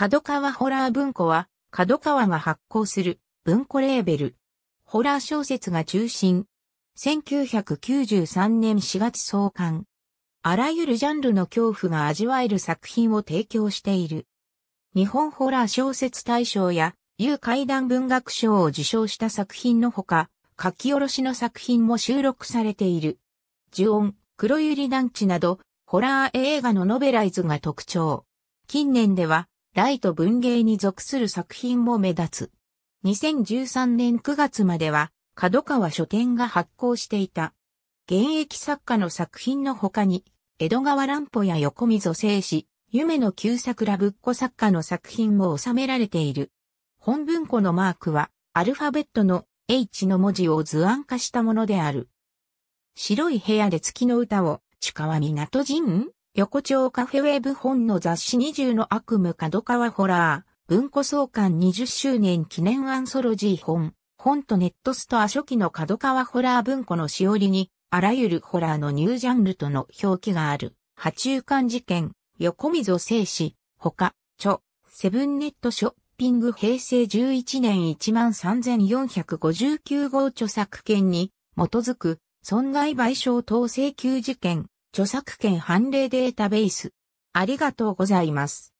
角川ホラー文庫は、角川が発行する文庫レーベル。ホラー小説が中心。1993年4月創刊。あらゆるジャンルの恐怖が味わえる作品を提供している。日本ホラー小説大賞や、有怪談文学賞を受賞した作品のほか、書き下ろしの作品も収録されている。呪音、黒百合団地など、ホラー映画のノベライズが特徴。近年では、ライト文芸に属する作品も目立つ。2013年9月までは、角川書店が発行していた。現役作家の作品の他に、江戸川乱歩や横溝正史、夢の旧桜ぶっこ作家の作品も収められている。本文庫のマークは、アルファベットの H の文字を図案化したものである。白い部屋で月の歌を、近は港人横丁カフェウェブ本の雑誌20の悪夢角川ホラー、文庫創刊20周年記念アンソロジー本、本とネットストア初期の角川ホラー文庫のしおりに、あらゆるホラーのニュージャンルとの表記がある、波中間事件、横溝静史、他、著、セブンネットショッピング平成11年13459号著作権に基づく損害賠償等請求事件、著作権判例データベース。ありがとうございます。